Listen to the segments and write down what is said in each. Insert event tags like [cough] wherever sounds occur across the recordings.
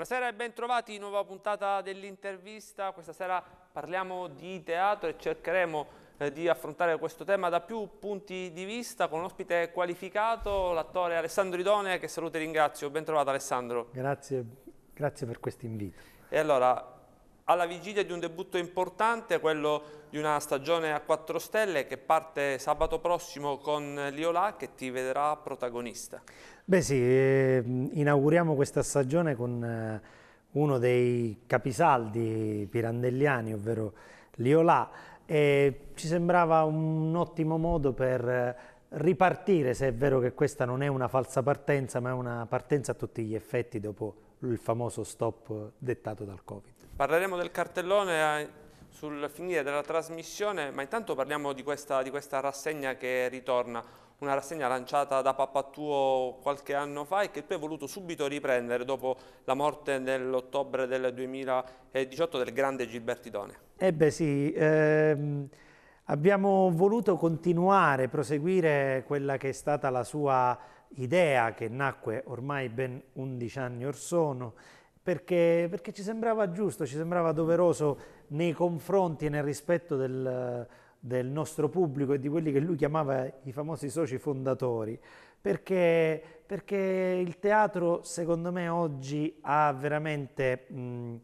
Buonasera e bentrovati, nuova puntata dell'intervista. Questa sera parliamo di teatro e cercheremo eh, di affrontare questo tema da più punti di vista con un ospite qualificato, l'attore Alessandro Idone, che saluto e ringrazio. Bentrovato Alessandro. Grazie, grazie per questo invito. E allora, alla vigilia di un debutto importante, quello di una stagione a 4 stelle che parte sabato prossimo con l'Iola che ti vedrà protagonista. Beh sì, eh, inauguriamo questa stagione con eh, uno dei capisaldi pirandelliani, ovvero l'Iola. e ci sembrava un ottimo modo per eh, ripartire, se è vero che questa non è una falsa partenza, ma è una partenza a tutti gli effetti dopo il famoso stop dettato dal Covid. Parleremo del cartellone eh, sul finire della trasmissione, ma intanto parliamo di questa, di questa rassegna che ritorna, una rassegna lanciata da tuo qualche anno fa e che tu hai voluto subito riprendere dopo la morte nell'ottobre del 2018 del grande Gilbertidone. Eh beh sì, ehm, abbiamo voluto continuare, proseguire quella che è stata la sua idea che nacque ormai ben 11 anni or sono, perché, perché, ci sembrava giusto, ci sembrava doveroso nei confronti e nel rispetto del, del nostro pubblico e di quelli che lui chiamava i famosi soci fondatori, perché, perché il teatro secondo me oggi ha veramente... Mh,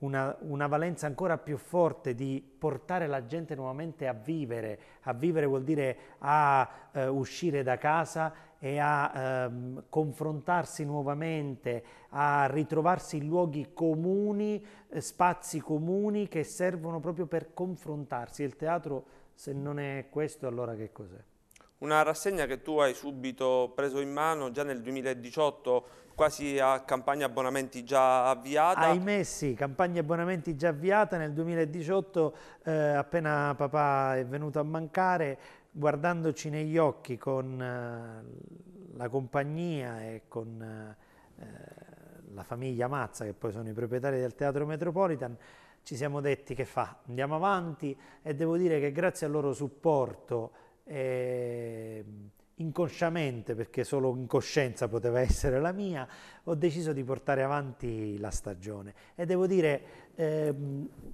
una, una, valenza ancora più forte di portare la gente nuovamente a vivere. A vivere vuol dire a eh, uscire da casa e a ehm, confrontarsi nuovamente, a ritrovarsi in luoghi comuni, eh, spazi comuni che servono proprio per confrontarsi. Il teatro, se non è questo, allora che cos'è? Una rassegna che tu hai subito preso in mano già nel 2018 quasi a campagna abbonamenti già avviata. Ahimè sì, campagna abbonamenti già avviata, nel 2018 eh, appena papà è venuto a mancare, guardandoci negli occhi con eh, la compagnia e con eh, la famiglia Mazza, che poi sono i proprietari del Teatro Metropolitan, ci siamo detti che fa, andiamo avanti e devo dire che grazie al loro supporto ehm, inconsciamente, perché solo incoscienza poteva essere la mia, ho deciso di portare avanti la stagione. E devo dire, eh,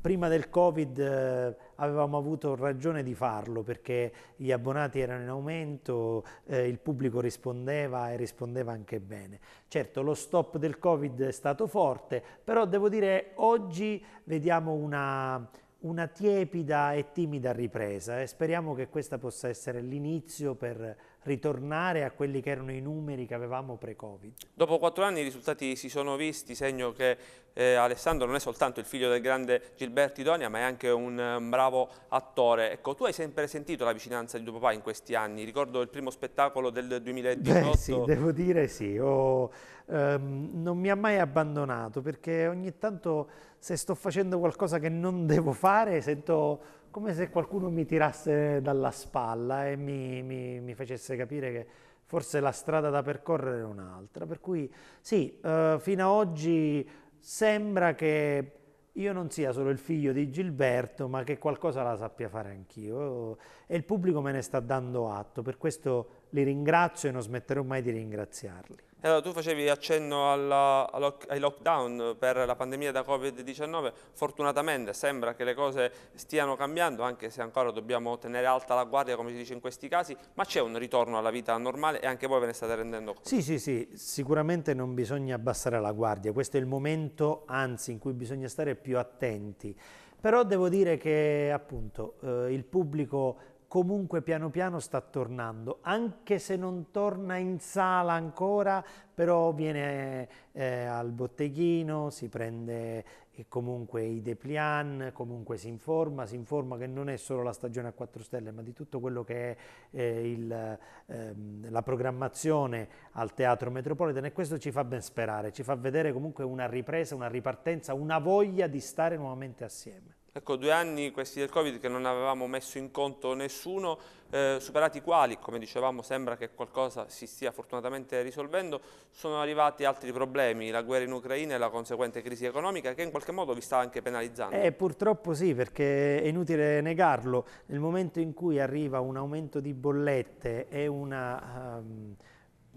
prima del Covid eh, avevamo avuto ragione di farlo, perché gli abbonati erano in aumento, eh, il pubblico rispondeva e rispondeva anche bene. Certo, lo stop del Covid è stato forte, però devo dire, oggi vediamo una una tiepida e timida ripresa e eh. speriamo che questa possa essere l'inizio per ritornare a quelli che erano i numeri che avevamo pre-Covid. Dopo quattro anni i risultati si sono visti, segno che eh, Alessandro non è soltanto il figlio del grande Gilberti Donia, ma è anche un, un eh, bravo attore. Ecco, tu hai sempre sentito la vicinanza di tuo papà in questi anni, ricordo il primo spettacolo del 2018. Beh, sì, devo dire sì, oh, ehm, non mi ha mai abbandonato perché ogni tanto se sto facendo qualcosa che non devo fare sento come se qualcuno mi tirasse dalla spalla e mi, mi, mi facesse capire che forse la strada da percorrere è un'altra. Per cui sì, eh, fino ad oggi sembra che io non sia solo il figlio di Gilberto, ma che qualcosa la sappia fare anch'io e il pubblico me ne sta dando atto, per questo li ringrazio e non smetterò mai di ringraziarli allora tu facevi accenno alla, ai lockdown per la pandemia da Covid-19, fortunatamente sembra che le cose stiano cambiando, anche se ancora dobbiamo tenere alta la guardia, come si dice in questi casi, ma c'è un ritorno alla vita normale e anche voi ve ne state rendendo conto. Sì, sì, sì, sicuramente non bisogna abbassare la guardia, questo è il momento, anzi, in cui bisogna stare più attenti. Però devo dire che appunto eh, il pubblico comunque piano piano sta tornando, anche se non torna in sala ancora, però viene eh, al botteghino, si prende eh, comunque i depliant, comunque si informa, si informa che non è solo la stagione a 4 stelle, ma di tutto quello che è eh, il, ehm, la programmazione al Teatro Metropolitan e questo ci fa ben sperare, ci fa vedere comunque una ripresa, una ripartenza, una voglia di stare nuovamente assieme. Ecco, due anni questi del Covid che non avevamo messo in conto nessuno, eh, superati i quali, come dicevamo, sembra che qualcosa si stia fortunatamente risolvendo, sono arrivati altri problemi, la guerra in Ucraina e la conseguente crisi economica che in qualche modo vi sta anche penalizzando. Eh, purtroppo sì, perché è inutile negarlo, nel momento in cui arriva un aumento di bollette e una... Um,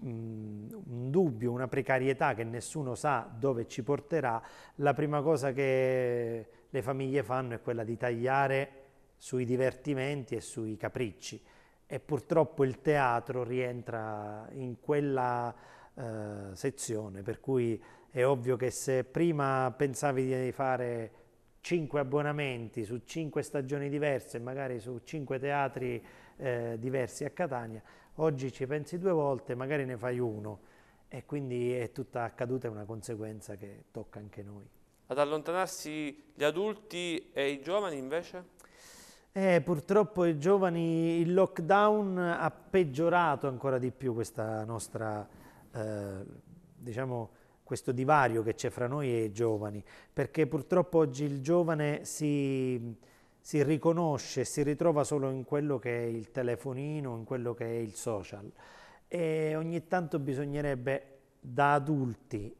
un dubbio, una precarietà che nessuno sa dove ci porterà, la prima cosa che le famiglie fanno è quella di tagliare sui divertimenti e sui capricci e purtroppo il teatro rientra in quella eh, sezione, per cui è ovvio che se prima pensavi di fare cinque abbonamenti su cinque stagioni diverse, magari su cinque teatri eh, diversi a Catania, oggi ci pensi due volte, magari ne fai uno e quindi è tutta accaduta, è una conseguenza che tocca anche noi ad allontanarsi gli adulti e i giovani invece? Eh, purtroppo i giovani, il lockdown ha peggiorato ancora di più nostra, eh, diciamo, questo divario che c'è fra noi e i giovani, perché purtroppo oggi il giovane si, si riconosce, si ritrova solo in quello che è il telefonino, in quello che è il social e ogni tanto bisognerebbe da adulti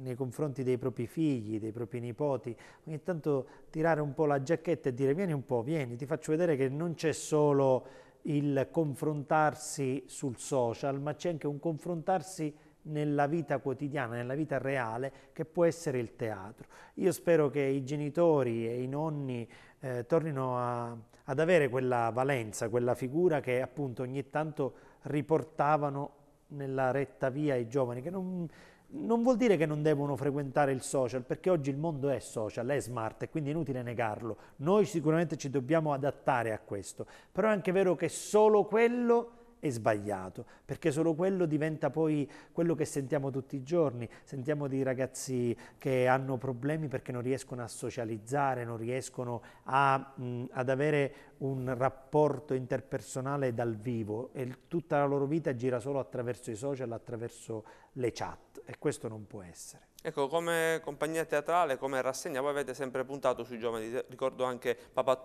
nei confronti dei propri figli, dei propri nipoti, ogni tanto tirare un po' la giacchetta e dire vieni un po', vieni, ti faccio vedere che non c'è solo il confrontarsi sul social, ma c'è anche un confrontarsi nella vita quotidiana, nella vita reale, che può essere il teatro. Io spero che i genitori e i nonni eh, tornino a, ad avere quella valenza, quella figura che appunto ogni tanto riportavano nella retta via i giovani, che non, non vuol dire che non devono frequentare il social, perché oggi il mondo è social, è smart e quindi è inutile negarlo. Noi sicuramente ci dobbiamo adattare a questo, però è anche vero che solo quello è sbagliato, perché solo quello diventa poi quello che sentiamo tutti i giorni, sentiamo di ragazzi che hanno problemi perché non riescono a socializzare, non riescono a, mh, ad avere un rapporto interpersonale dal vivo e tutta la loro vita gira solo attraverso i social, attraverso le chat e questo non può essere. Ecco, come compagnia teatrale, come rassegna, voi avete sempre puntato sui giovani, ricordo anche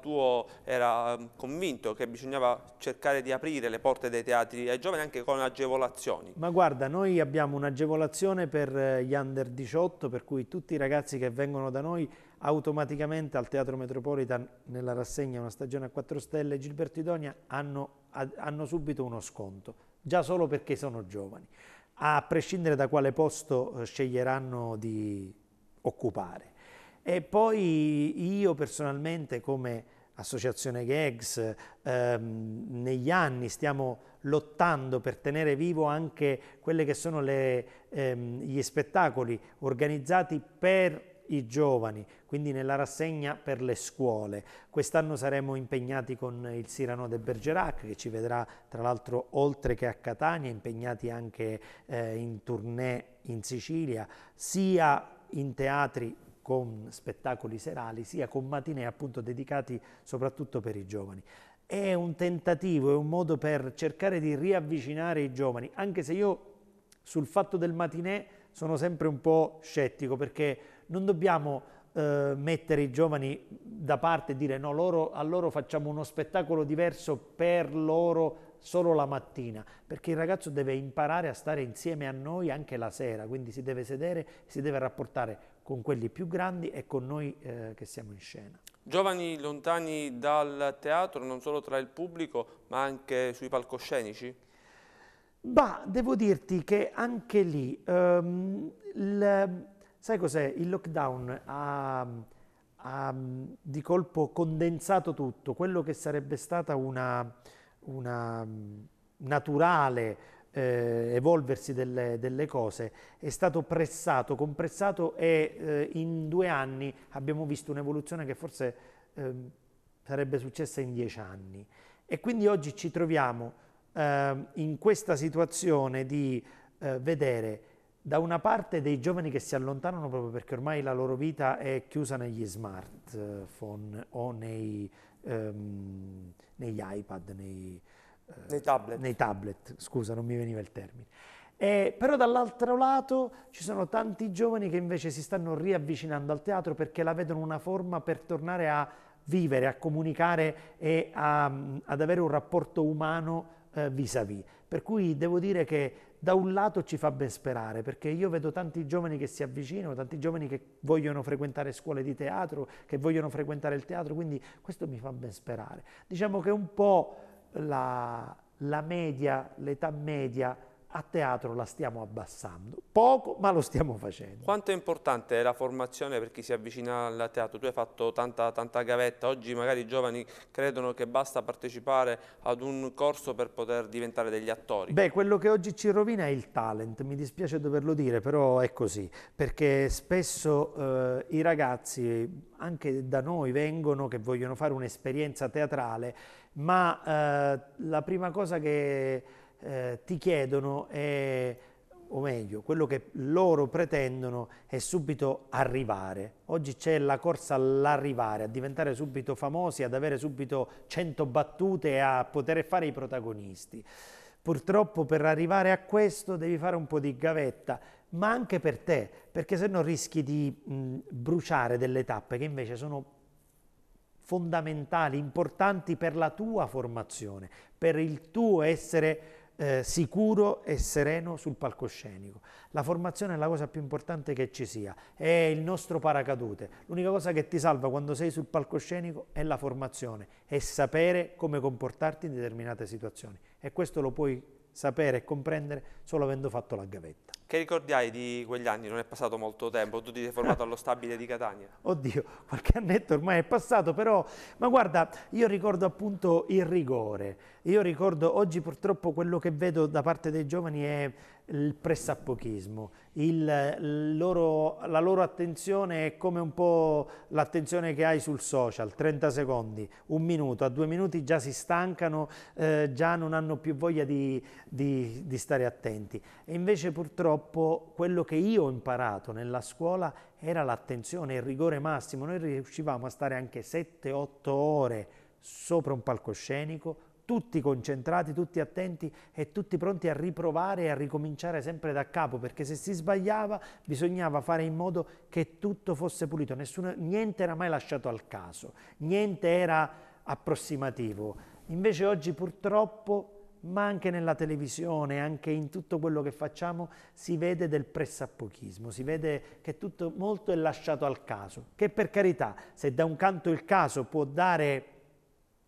tuo era mm, convinto che bisognava cercare di aprire le porte dei teatri ai giovani anche con agevolazioni. Ma guarda, noi abbiamo un'agevolazione per eh, gli under 18, per cui tutti i ragazzi che vengono da noi automaticamente al Teatro Metropolitan nella rassegna Una stagione a quattro stelle Gilbertidonia hanno, hanno subito uno sconto, già solo perché sono giovani, a prescindere da quale posto eh, sceglieranno di occupare. E poi io personalmente come associazione Gags ehm, negli anni stiamo lottando per tenere vivo anche quelli che sono le, ehm, gli spettacoli organizzati per i giovani, quindi nella rassegna per le scuole. Quest'anno saremo impegnati con il Sirano de Bergerac che ci vedrà tra l'altro oltre che a Catania impegnati anche eh, in tournée in Sicilia, sia in teatri con spettacoli serali, sia con matinee appunto dedicati soprattutto per i giovani è un tentativo, è un modo per cercare di riavvicinare i giovani, anche se io sul fatto del matinè sono sempre un po' scettico perché non dobbiamo eh, mettere i giovani da parte e dire no, loro, a loro facciamo uno spettacolo diverso per loro solo la mattina, perché il ragazzo deve imparare a stare insieme a noi anche la sera, quindi si deve sedere, si deve rapportare con quelli più grandi e con noi eh, che siamo in scena. Giovani lontani dal teatro, non solo tra il pubblico, ma anche sui palcoscenici? Bah, devo dirti che anche lì ehm, Sai cos'è? Il lockdown ha, ha, di colpo condensato tutto, quello che sarebbe stata una, una naturale eh, evolversi delle, delle, cose è stato pressato, compressato e eh, in due anni abbiamo visto un'evoluzione che forse eh, sarebbe successa in dieci anni. E quindi oggi ci troviamo ehm, in questa situazione di eh, vedere da una parte dei giovani che si allontanano proprio perché ormai la loro vita è chiusa negli smartphone o nei, ehm, negli iPad, nei, eh, nei, tablet. nei, tablet. scusa non mi veniva il termine. Eh, però dall'altro lato ci sono tanti giovani che invece si stanno riavvicinando al teatro perché la vedono una forma per tornare a vivere, a comunicare e a, mm, ad avere un rapporto umano eh, vis-à-vis. -vis. Per cui devo dire che da un lato ci fa ben sperare, perché io vedo tanti giovani che si avvicinano, tanti giovani che vogliono frequentare scuole di teatro, che vogliono frequentare il teatro, quindi questo mi fa ben sperare. Diciamo che un po' la, la media, l'età media a teatro la stiamo abbassando, poco ma lo stiamo facendo. Quanto è importante la formazione per chi si avvicina al teatro? Tu hai fatto tanta, tanta gavetta, oggi magari i giovani credono che basta partecipare ad un corso per poter diventare degli attori. Beh, quello che oggi ci rovina è il talent, mi dispiace doverlo dire, però è così, perché spesso eh, i ragazzi anche da noi vengono che vogliono fare un'esperienza teatrale, ma eh, la prima cosa che eh, ti chiedono è, o meglio, quello che loro pretendono è subito arrivare. Oggi c'è la corsa all'arrivare, a diventare subito famosi, ad avere subito 100 battute, a poter fare i protagonisti. Purtroppo per arrivare a questo devi fare un po' di gavetta, ma anche per te, perché se no rischi di mh, bruciare delle tappe che invece sono fondamentali, importanti per la tua formazione, per il tuo essere eh, sicuro e sereno sul palcoscenico. La formazione è la cosa più importante che ci sia, è il nostro paracadute. L'unica cosa che ti salva quando sei sul palcoscenico è la formazione, è sapere come comportarti in determinate situazioni. E questo lo puoi sapere e comprendere solo avendo fatto la gavetta. Che hai di quegli anni? Non è passato molto tempo, tu ti sei formato allo stabile di Catania. [laughs] Oddio, qualche annetto ormai è passato, però, ma guarda, io ricordo appunto il rigore, io ricordo oggi purtroppo quello che vedo da parte dei giovani è il pressappochismo, il, loro, la loro attenzione è come un po' l'attenzione che hai sul social, 30 secondi, un minuto, a due minuti già si stancano, eh, già non hanno più voglia di, di, di stare attenti. E invece purtroppo purtroppo quello che io ho imparato nella scuola era l'attenzione, il rigore massimo. Noi riuscivamo a stare anche 7-8 ore sopra un palcoscenico, tutti concentrati, tutti attenti e tutti pronti a riprovare e a ricominciare sempre da capo, perché se si sbagliava bisognava fare in modo che tutto fosse pulito, Nessuno, niente era mai lasciato al caso, niente era approssimativo. Invece oggi purtroppo ma anche nella televisione, anche in tutto quello che facciamo, si vede del pressappochismo, si vede che tutto molto è lasciato al caso, che per carità, se da un canto il caso può dare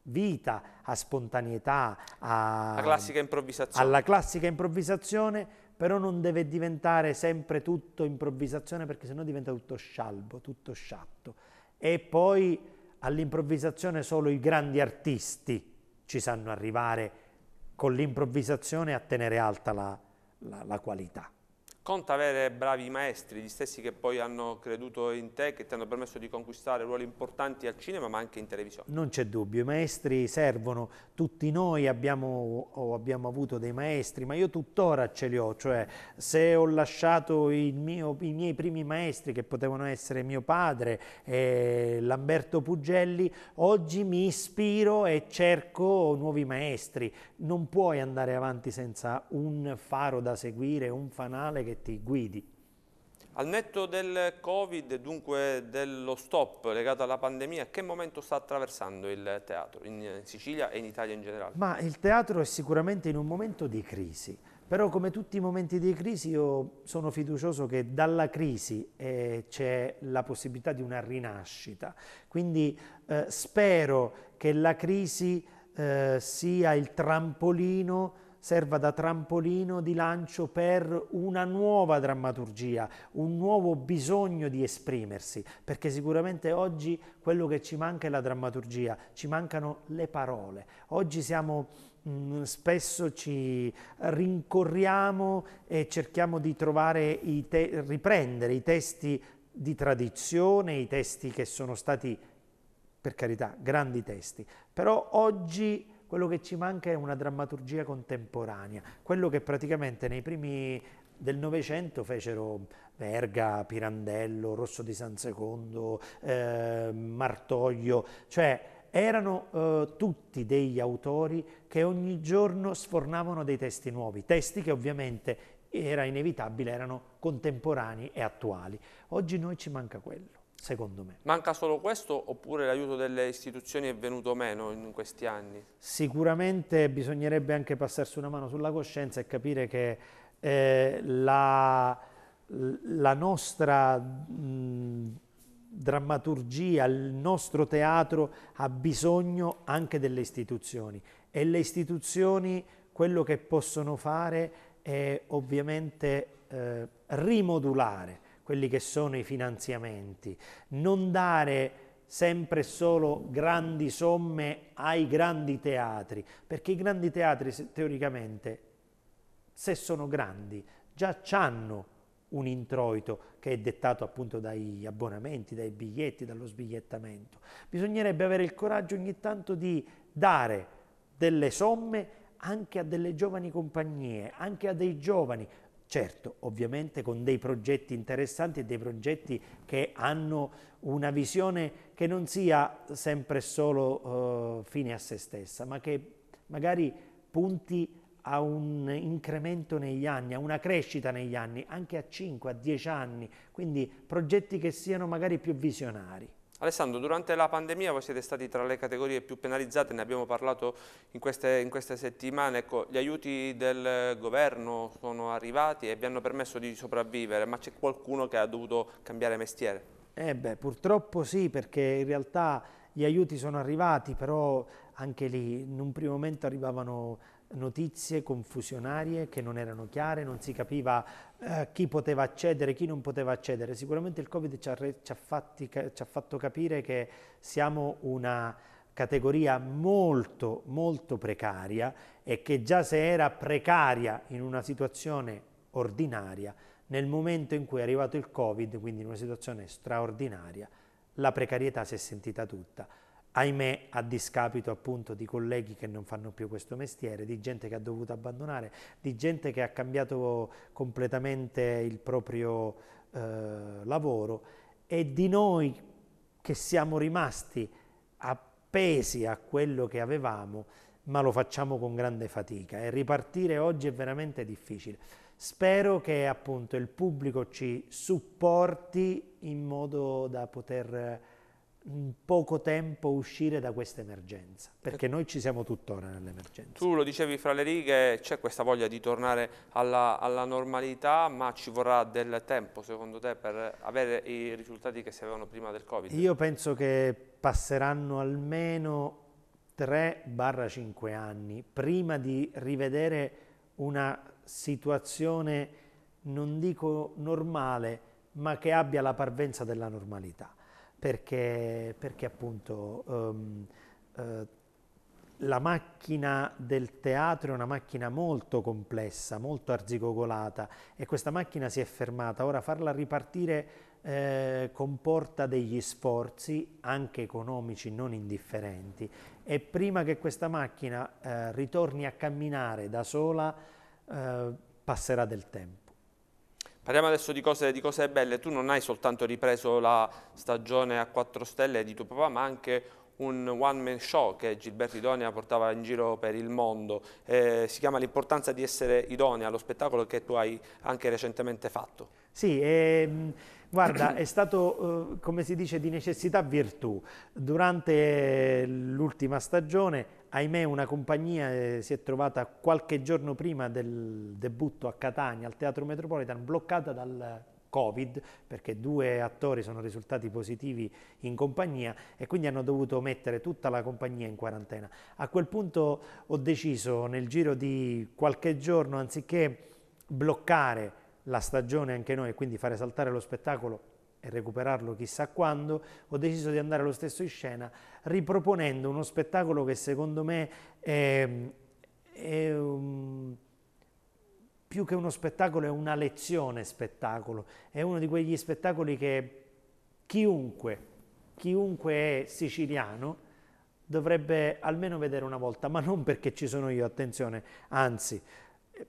vita a spontaneità, a, classica alla classica improvvisazione, però non deve diventare sempre tutto improvvisazione perché sennò diventa tutto scialbo, tutto sciatto. E poi all'improvvisazione solo i grandi artisti ci sanno arrivare con l'improvvisazione a tenere alta la, la, la qualità. Conta avere bravi maestri, gli stessi che poi hanno creduto in te, che ti hanno permesso di conquistare ruoli importanti al cinema ma anche in televisione. Non c'è dubbio, i maestri servono, tutti noi abbiamo, abbiamo avuto dei maestri, ma io tuttora ce li ho, cioè se ho lasciato mio, i miei primi maestri che potevano essere mio padre e Lamberto Pugelli, oggi mi ispiro e cerco nuovi maestri, non puoi andare avanti senza un faro da seguire, un fanale che ti guidi. Al netto del Covid e dunque dello stop legato alla pandemia, che momento sta attraversando il teatro eh, in Sicilia e in Italia in generale? Ma il teatro è sicuramente in un momento di crisi, però come tutti i momenti di crisi io sono fiducioso che dalla crisi eh, c'è la possibilità di una rinascita, quindi eh, spero che la crisi eh, sia il trampolino serva da trampolino di lancio per una nuova drammaturgia, un nuovo bisogno di esprimersi, perché sicuramente oggi quello che ci manca è la drammaturgia, ci mancano le parole. Oggi siamo mm, spesso ci rincorriamo e cerchiamo di trovare i te- riprendere i testi di tradizione, i testi che sono stati per carità grandi testi, però oggi quello che ci manca è una drammaturgia contemporanea, quello che praticamente nei primi del Novecento fecero Verga, Pirandello, Rosso di San Secondo, eh, Martoglio, cioè erano eh, tutti degli autori che ogni giorno sfornavano dei testi nuovi, testi che ovviamente era inevitabile, erano contemporanei e attuali. Oggi noi ci manca quello secondo me. Manca solo questo oppure l'aiuto delle istituzioni è venuto meno in questi anni? Sicuramente bisognerebbe anche passarsi una mano sulla coscienza e capire che eh, la, la, nostra mh, drammaturgia, il nostro teatro ha bisogno anche delle istituzioni e le istituzioni quello che possono fare è ovviamente eh, rimodulare quelli che sono i finanziamenti, non dare sempre solo grandi somme ai grandi teatri, perché i grandi teatri teoricamente, se sono grandi, già hanno un introito che è dettato appunto dagli abbonamenti, dai biglietti, dallo sbigliettamento. Bisognerebbe avere il coraggio ogni tanto di dare delle somme anche a delle giovani compagnie, anche a dei giovani, Certo, ovviamente con dei progetti interessanti e dei progetti che hanno una visione che non sia sempre solo uh, fine a se stessa, ma che magari punti a un incremento negli anni, a una crescita negli anni, anche a 5, a 10 anni, quindi progetti che siano magari più visionari. Alessandro, durante la pandemia voi siete stati tra le categorie più penalizzate, ne abbiamo parlato in queste, in queste settimane, ecco, gli aiuti del governo sono arrivati e vi hanno permesso di sopravvivere, ma c'è qualcuno che ha dovuto cambiare mestiere? Eh beh, purtroppo sì, perché in realtà gli aiuti sono arrivati, però anche lì in un primo momento arrivavano notizie confusionarie che non erano chiare, non si capiva eh, chi poteva accedere, chi non poteva accedere. Sicuramente il Covid ci ha, ci, ha fatti, ci ha, fatto capire che siamo una categoria molto, molto precaria e che già se era precaria in una situazione ordinaria, nel momento in cui è arrivato il Covid, quindi in una situazione straordinaria, la precarietà si è sentita tutta ahimè a discapito appunto di colleghi che non fanno più questo mestiere, di gente che ha dovuto abbandonare, di gente che ha cambiato completamente il proprio eh, lavoro e di noi che siamo rimasti appesi a quello che avevamo, ma lo facciamo con grande fatica e ripartire oggi è veramente difficile. Spero che appunto il pubblico ci supporti in modo da poter in poco tempo uscire da questa emergenza, perché noi ci siamo tuttora nell'emergenza. Tu lo dicevi fra le righe, c'è questa voglia di tornare alla, alla, normalità, ma ci vorrà del tempo secondo te per avere i risultati che si avevano prima del Covid? Io penso che passeranno almeno 3-5 anni prima di rivedere una situazione, non dico normale, ma che abbia la parvenza della normalità perché, perché appunto um, uh, la macchina del teatro è una macchina molto complessa, molto arzigogolata e questa macchina si è fermata. Ora farla ripartire eh, comporta degli sforzi anche economici non indifferenti e prima che questa macchina eh, ritorni a camminare da sola eh, passerà del tempo. Parliamo adesso di cose, di cose, belle, tu non hai soltanto ripreso la stagione a 4 stelle di tuo papà ma anche un one man show che Gilberto Idonea portava in giro per il mondo, eh, si chiama l'importanza di essere idonea, lo spettacolo che tu hai anche recentemente fatto. Sì, ehm... Guarda, è stato, eh, come si dice, di necessità virtù. Durante l'ultima stagione ahimè una compagnia eh, si è trovata qualche giorno prima del debutto a Catania al Teatro Metropolitan bloccata dal Covid perché due attori sono risultati positivi in compagnia e quindi hanno dovuto mettere tutta la compagnia in quarantena. A quel punto ho deciso nel giro di qualche giorno anziché bloccare la stagione anche noi e quindi fare saltare lo spettacolo e recuperarlo chissà quando, ho deciso di andare lo stesso in scena riproponendo uno spettacolo che secondo me è, è um, più che uno spettacolo è una lezione spettacolo, è uno di quegli spettacoli che chiunque, chiunque è siciliano dovrebbe almeno vedere una volta, ma non perché ci sono io, attenzione, anzi,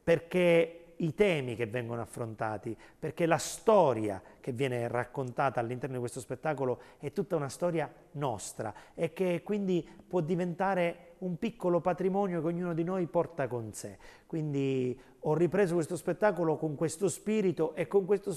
perché i temi che vengono affrontati, perché la storia che viene raccontata all'interno di questo spettacolo è tutta una storia nostra e che quindi può diventare un piccolo patrimonio che ognuno di noi porta con sé. Quindi ho ripreso questo spettacolo con questo spirito e con questo,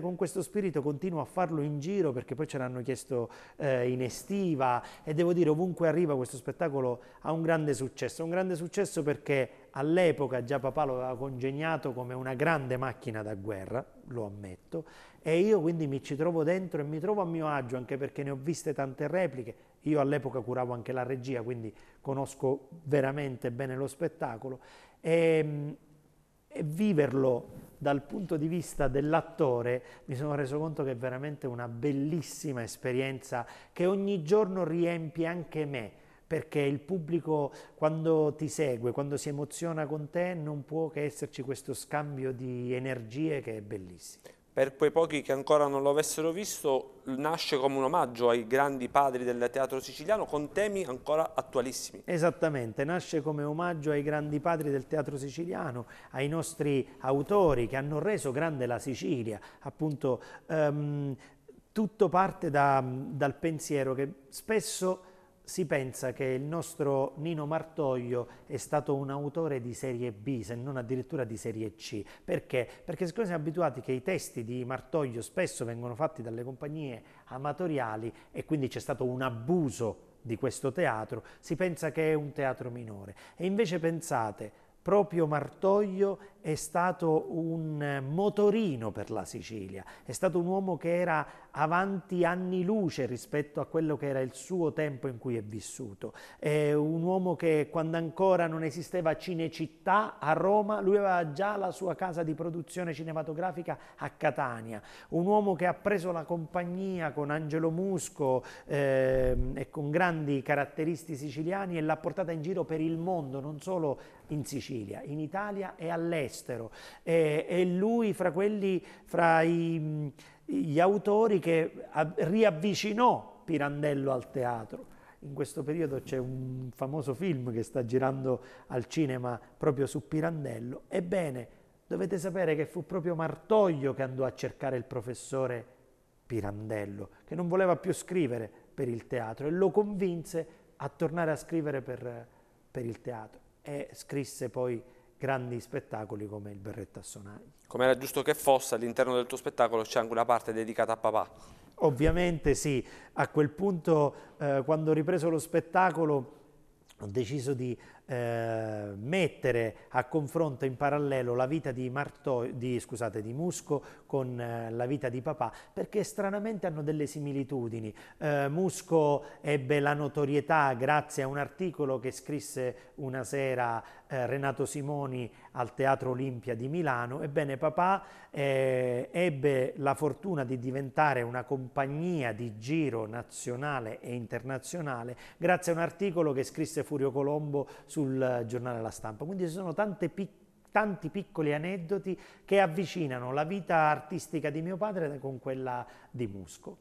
con questo spirito continuo a farlo in giro perché poi ce l'hanno chiesto eh, in estiva e devo dire ovunque arriva questo spettacolo ha un grande successo, un grande successo perché all'epoca già papà lo aveva congegnato come una grande macchina da guerra, lo ammetto, e io quindi mi ci trovo dentro e mi trovo a mio agio anche perché ne ho viste tante repliche, io all'epoca curavo anche la regia, quindi conosco veramente bene lo spettacolo. E, ehm, e viverlo dal punto di vista dell'attore mi sono reso conto che è veramente una bellissima esperienza che ogni giorno riempie anche me perché il pubblico quando ti segue, quando si emoziona con te, non può che esserci questo scambio di energie che è bellissimo per quei pochi che ancora non lo avessero visto, nasce come un omaggio ai grandi padri del teatro siciliano con temi ancora attualissimi. Esattamente, nasce come omaggio ai grandi padri del teatro siciliano, ai nostri autori che hanno reso grande la Sicilia, appunto ehm, tutto parte da, dal pensiero che spesso si pensa che il nostro Nino Martoglio è stato un autore di serie B, se non addirittura di serie C. Perché? Perché siccome siamo abituati che i testi di Martoglio spesso vengono fatti dalle compagnie amatoriali e quindi c'è stato un abuso di questo teatro, si pensa che è un teatro minore. E invece pensate, proprio Martoglio è stato un eh, motorino per la Sicilia, è stato un uomo che era avanti anni luce rispetto a quello che era il suo tempo in cui è vissuto, è un uomo che quando ancora non esisteva Cinecittà a Roma, lui aveva già la sua casa di produzione cinematografica a Catania, un uomo che ha preso la compagnia con Angelo Musco eh, e con grandi caratteristi siciliani e l'ha portata in giro per il mondo, non solo in Sicilia, in Italia e all'estero all'estero e, e lui fra, quelli, fra i, gli autori che riavvicinò Pirandello al teatro. In questo periodo c'è un famoso film che sta girando al cinema proprio su Pirandello. Ebbene, dovete sapere che fu proprio Martoglio che andò a cercare il professore Pirandello, che non voleva più scrivere per il teatro e lo convinse a tornare a scrivere per, per il teatro e scrisse poi grandi spettacoli come il Berretto a Sonagli. Come era giusto che fosse, all'interno del tuo spettacolo c'è anche una parte dedicata a papà. Ovviamente sì, a quel punto eh, quando ho ripreso lo spettacolo ho deciso di eh, mettere a confronto in parallelo la vita di, Marto, di, scusate, di Musco con eh, la vita di papà, perché stranamente hanno delle similitudini. Eh, Musco ebbe la notorietà grazie a un articolo che scrisse una sera eh, Renato Simoni al Teatro Olimpia di Milano. Ebbene, papà eh, ebbe la fortuna di diventare una compagnia di giro nazionale e internazionale grazie a un articolo che scrisse Furio Colombo sul eh, giornale La Stampa. Quindi ci sono pic tanti piccoli aneddoti che avvicinano la vita artistica di mio padre con quella di Musco.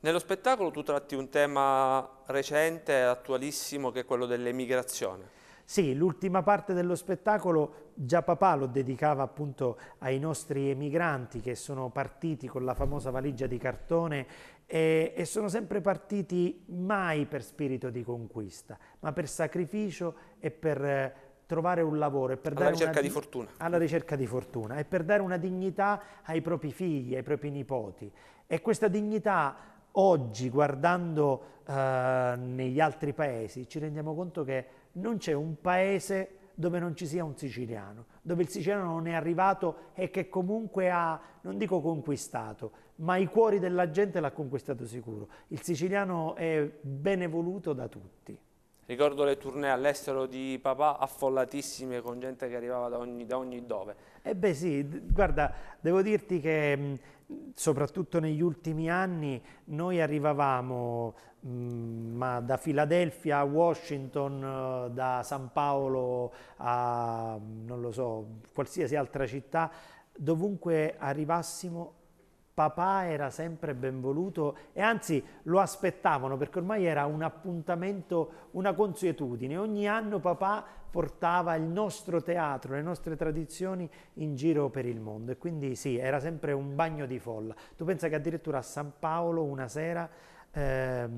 Nello spettacolo tu tratti un tema recente, e attualissimo, che è quello dell'emigrazione. Sì, l'ultima parte dello spettacolo già papà lo dedicava appunto ai nostri emigranti che sono partiti con la famosa valigia di cartone e, e sono sempre partiti mai per spirito di conquista, ma per sacrificio e per eh, trovare un lavoro e per alla dare ricerca di fortuna. alla ricerca di fortuna e per dare una dignità ai propri figli, ai propri nipoti. E questa dignità oggi, guardando eh, negli altri paesi, ci rendiamo conto che non c'è un paese dove non ci sia un siciliano, dove il siciliano non è arrivato e che comunque ha, non dico conquistato, ma i cuori della gente l'ha conquistato sicuro. Il siciliano è benevoluto da tutti. Ricordo le tournée all'estero di papà affollatissime con gente che arrivava da ogni, da ogni dove. Eh beh sì, guarda, devo dirti che mm, soprattutto negli ultimi anni noi arrivavamo mh, mm, da Filadelfia a Washington, eh, da San Paolo a non lo so, qualsiasi altra città, dovunque arrivassimo papà era sempre benvoluto e anzi lo aspettavano perché ormai era un appuntamento, una consuetudine. Ogni anno papà portava il nostro teatro, le nostre tradizioni in giro per il mondo e quindi sì, era sempre un bagno di folla. Tu pensa che addirittura a San Paolo una sera eh,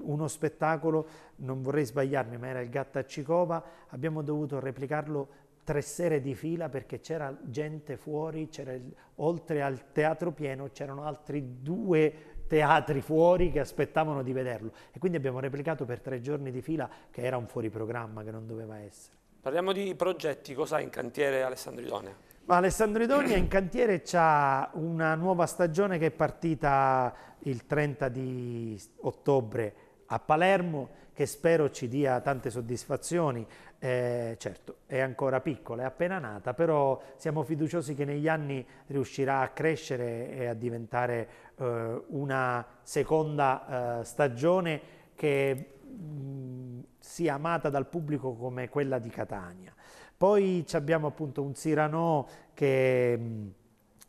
uno spettacolo, non vorrei sbagliarmi, ma era il Gatta Cicova, abbiamo dovuto replicarlo tre sere di fila perché c'era gente fuori, c'era il, oltre al teatro pieno c'erano altri due teatri fuori che aspettavano di vederlo e quindi abbiamo replicato per tre giorni di fila che era un fuori programma che non doveva essere. Parliamo di progetti, cosa ha in cantiere Alessandro Idonea? Ma Alessandro Idonea in cantiere c'ha una nuova stagione che è partita il 30 di ottobre a Palermo che spero ci dia tante soddisfazioni, eh, certo è ancora piccola, è appena nata, però siamo fiduciosi che negli anni riuscirà a crescere e a diventare eh, una seconda eh, stagione che mh, sia amata dal pubblico come quella di Catania. Poi abbiamo appunto un Cyrano che...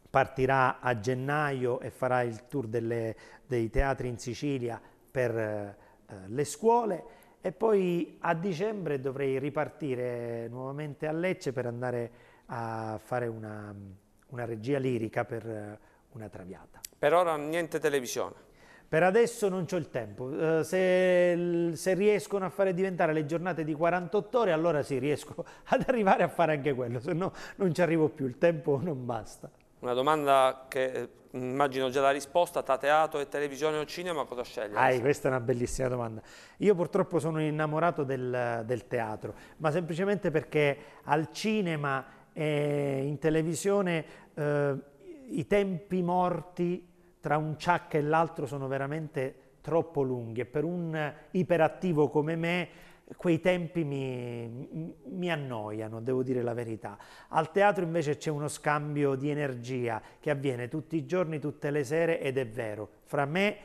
partirà a gennaio e farà il tour delle, dei teatri in Sicilia per eh, eh, le scuole e poi a dicembre dovrei ripartire nuovamente a Lecce per andare a fare una, una regia lirica per eh, una traviata. Per ora niente televisione? Per adesso non ho il tempo, eh, se, se, riescono a fare diventare le giornate di 48 ore allora sì riesco [laughs] ad arrivare a fare anche quello, se no non ci arrivo più, il tempo non basta. Una domanda che eh, immagino già la risposta, tra teatro e televisione o cinema, cosa scegli? Ah, questa è una bellissima domanda. Io purtroppo sono innamorato del, del teatro, ma semplicemente perché al cinema e in televisione eh, i tempi morti tra un ciac e l'altro sono veramente troppo lunghi e per un iperattivo come me quei tempi mi, mi, annoiano, devo dire la verità. Al teatro invece c'è uno scambio di energia che avviene tutti i giorni, tutte le sere ed è vero, fra me,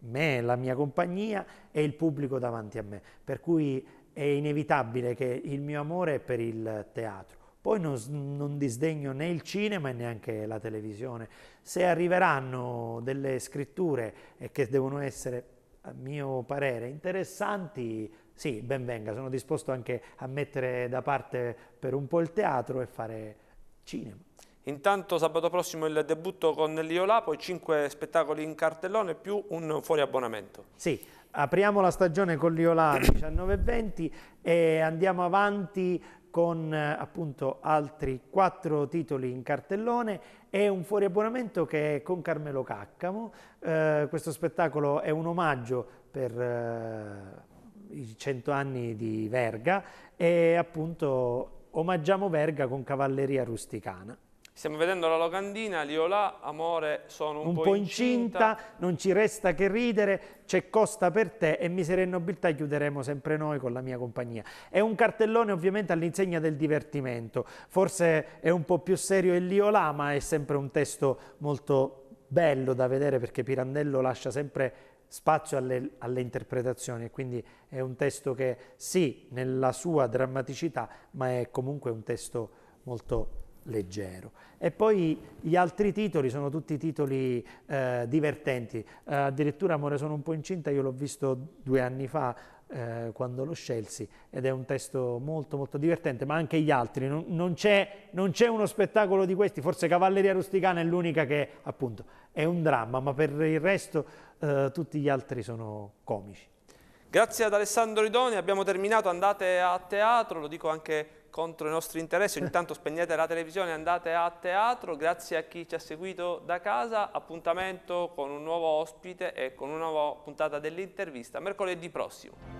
me la mia compagnia e il pubblico davanti a me. Per cui è inevitabile che il mio amore è per il teatro. Poi non, non, disdegno né il cinema e neanche la televisione. Se arriveranno delle scritture che devono essere, a mio parere, interessanti, sì, ben venga, sono disposto anche a mettere da parte per un po' il teatro e fare cinema. Intanto sabato prossimo il debutto con l'Iolà, poi cinque spettacoli in cartellone più un fuori abbonamento. Sì, apriamo la stagione con l'Iolà 19-20 e andiamo avanti con eh, appunto altri quattro titoli in cartellone e un fuori abbonamento che è con Carmelo Caccamo. Eh, questo spettacolo è un omaggio per... Eh, i cento anni di Verga e appunto omaggiamo Verga con cavalleria rusticana. Stiamo vedendo la locandina, là, amore, sono un, un po', po incinta. incinta. non ci resta che ridere, c'è Costa per te e misera e nobiltà chiuderemo sempre noi con la mia compagnia. È un cartellone ovviamente all'insegna del divertimento, forse è un po' più serio il là, ma è sempre un testo molto bello da vedere perché Pirandello lascia sempre spazio alle, alle interpretazioni quindi è un testo che sì, nella sua drammaticità, ma è comunque un testo molto leggero. E poi gli altri titoli sono tutti titoli eh, divertenti, eh, addirittura Amore sono un po' incinta, io l'ho visto due anni fa eh, quando lo scelsi ed è un testo molto molto divertente, ma anche gli altri, non, non c'è, uno spettacolo di questi, forse Cavalleria Rusticana è l'unica che appunto è un dramma, ma per il resto eh, tutti gli altri sono comici. Grazie ad Alessandro Ridoni, abbiamo terminato, andate a teatro, lo dico anche contro i nostri interessi, ogni tanto spegnete la televisione e andate a teatro, grazie a chi ci ha seguito da casa, appuntamento con un nuovo ospite e con una nuova puntata dell'intervista mercoledì prossimo.